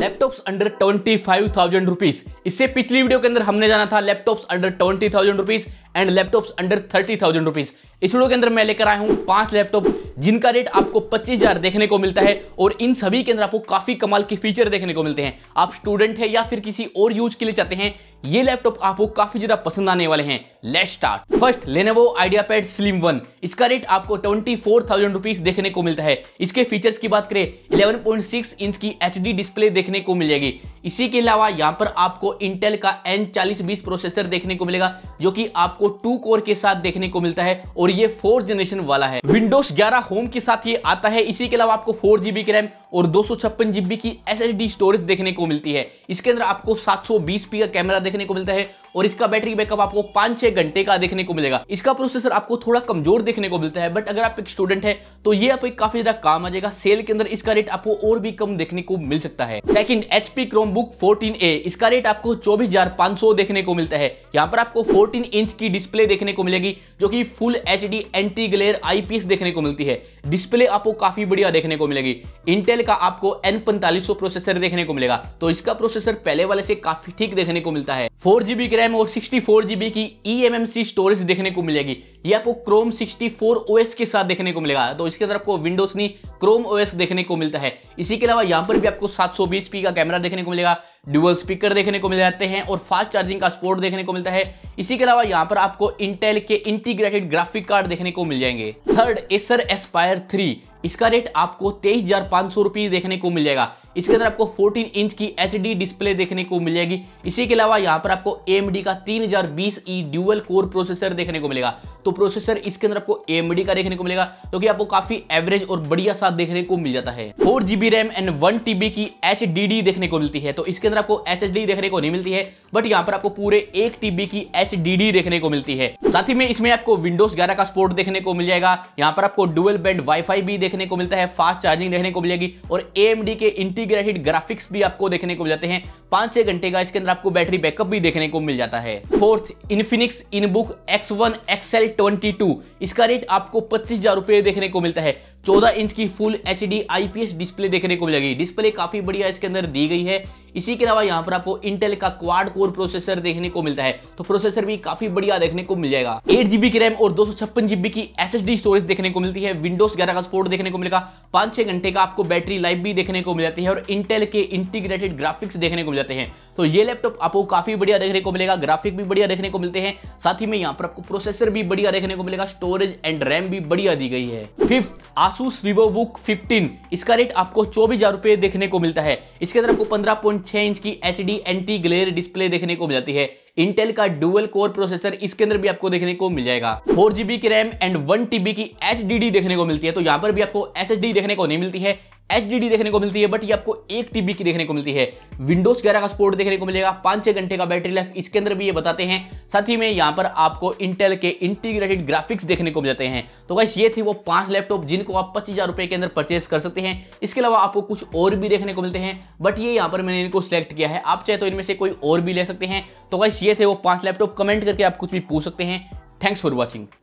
laptops under twenty five thousand rupees इससे पिछली video के अंदर हमने जाना था laptops under twenty thousand rupees and laptop under thirty thousand rupees इस वीडियो के अंदर मैं लेकर आया हूँ पांच लैपटॉप जिनका रेट आपको पच्चीस हजार देखने को मिलता है और इन सभी के अंदर आपको काफी कमाल के फीचर देखने को मिलते हैं आप स्टूडेंट है या फिर किसी और यूज के लिए चाहते हैं ये लैपटॉप आपको काफी ज्यादा पसंद आने वाले हैं लेट स्टार्ट फर्स्ट वो आइडिया पैड स्लिम वन इसका रेट आपको ट्वेंटी फोर थाउजेंड रुपीज देखने को मिलता है इसके फीचर्स की बात करें इलेवन पॉइंट सिक्स इंच की एच डी डिस्प्ले देखने को मिल जाएगी इसी के अलावा यहाँ पर आपको इंटेल का एन चालीस बीस प्रोसेसर देखने को मिलेगा जो कि आपको टू कोर के साथ देखने को मिलता है और ये फोर जनरेशन वाला है विंडोज ग्यारह होम के साथ ये आता है इसी के अलावा आपको फोर जीबी की रैम और दो सौ छप्पन जीबी की डी स्टोरेज देखने को मिलती है इसके अंदर आपको सात सौ बीस पी का कैमरा देखने को मिलता है और इसका बैटरी बैकअप आपको पांच छह घंटे का देखने को मिलेगा इसका प्रोसेसर आपको थोड़ा कमजोर देखने को मिलता है बट अगर आप एक स्टूडेंट है तो ये आपको काफी ज्यादा काम आ जाएगा सेल के अंदर इसका रेट आपको और भी कम देखने को मिल सकता है सेकंड एचपी फोर्टीन ए इसका रेट आपको 24,500 देखने को मिलता है यहाँ पर आपको फोर्टीन इंच की डिस्प्ले देखने को मिलेगी जो कि full H anti glare IPS देखने को मिलती है डिस्प्ले आपको काफी बढ़िया देखने को मिलेगी इंटेल इंटेल का आपको एन पैंतालीस प्रोसेसर देखने को मिलेगा तो इसका प्रोसेसर पहले वाले से काफी ठीक देखने को मिलता है फोर जीबी की रैम और सिक्सटी फोर जीबी की ई e स्टोरेज देखने को मिलेगी ये आपको क्रोम सिक्सटी फोर ओएस के साथ देखने को मिलेगा तो इसके अंदर आपको विंडोज नहीं क्रोम ओएस देखने को मिलता है इसी के अलावा यहाँ पर भी आपको सात पी का कैमरा देखने को मिलेगा ड्यूअल स्पीकर देखने को मिल जाते हैं और फास्ट चार्जिंग का स्पोर्ट देखने को मिलता है इसी के अलावा यहाँ पर आपको इंटेल के इंटीग्रेटेड ग्राफिक कार्ड देखने को मिल जाएंगे थर्ड एसर एस्पायर थ्री इसका रेट आपको तेईस हजार पांच सौ रुपये देखने को मिल जाएगा इसके अंदर आपको 14 इंच की एच डिस्प्ले देखने को मिल जाएगी इसी के अलावा यहाँ पर आपको एम का तीन हजार ई ड्यूअल कोर प्रोसेसर देखने को मिलेगा तो प्रोसेसर इसके अंदर आपको एम का देखने को मिलेगा जो तो कि आपको काफी एवरेज और बढ़िया साथ देखने को मिल जाता है four GB RAM and one TB की एच देखने को मिलती है तो इसके अंदर आपको एस देखने को नहीं मिलती है बट यहाँ पर आपको पूरे एक टीबी की एच देखने को मिलती है साथ ही में इसमें आपको विंडोज ग्यारह का सपोर्ट देखने को मिल जाएगा यहाँ पर आपको डुअल बैंड वाईफाई भी देखने को मिलता है फास्ट चार्जिंग देखने को मिलेगी और ए के इंटीग्रेटेड ग्राफिक्स भी आपको देखने को मिल जाते हैं पांच छह घंटे का इसके अंदर आपको बैटरी बैकअप भी देखने को मिल जाता है fourth Infinix InBook X one XL twenty two इसका रेट आपको पच्चीस हजार रुपए देखने को मिलता है चौदह इंच की full H D IPS display देखने को मिलेगी डिस्प्ले काफी बढ़िया इसके अंदर दी गई है इसी के अलावा यहाँ पर आपको इंटेल का क्वाड कोर प्रोसेसर देखने को मिलता है तो प्रोसेसर भी काफी बढ़िया देखने को मिल जाएगा एट जीबी की रैम और दो जीबी की एस स्टोरेज देखने को मिलती है विंडोज ग्यारह का सपोर्ट देखने को मिलेगा पांच छह घंटे का आपको बैटरी लाइफ भी देखने को मिल जाती है और इंटेल के इंटीग्रेटेड ग्राफिक्स देखने को मिल जाते हैं तो ये लैपटॉप आपको काफी बढ़िया देखने को मिलेगा ग्राफिक भी बढ़िया देखने को मिलते हैं साथ ही में यहाँ पर आपको प्रोसेसर भी बढ़िया देखने को मिलेगा स्टोरेज एंड रैम भी बढ़िया दी गई है fifth Asus VivoBook fifteen इसका रेट आपको चौबीस हजार देखने को मिलता है इसके अंदर आपको पंद्रह छह इंच की H D anti glare display देखने को मिल जाती है इंटेल का डुअल कोर प्रोसेसर इसके अंदर भी आपको देखने को मिल जाएगा फोर जीबी की रैम एंड वन टीबी की एच देखने को मिलती है तो यहाँ पर भी आपको एस देखने को नहीं मिलती है एच देखने को मिलती है बट ये आपको एक टीबी की देखने को मिलती है विंडोज ग्यारह का सपोर्ट देखने को मिलेगा पांच छह घंटे का बैटरी लाइफ इसके अंदर भी ये बताते हैं साथ ही में यहाँ पर आपको इंटेल के इंटीग्रेटेड ग्राफिक्स देखने को मिलते हैं तो गाइस ये थे वो पांच लैपटॉप जिनको आप पच्चीस हज़ार के अंदर परचेज कर सकते हैं इसके अलावा आपको कुछ और भी देखने को मिलते हैं बट ये यहाँ पर मैंने इनको सिलेक्ट किया है आप चाहे तो इनमें से कोई और भी ले सकते हैं तो गाइस ये थे वो पांच लैपटॉप कमेंट करके आप कुछ भी पूछ सकते हैं थैंक्स फॉर वॉचिंग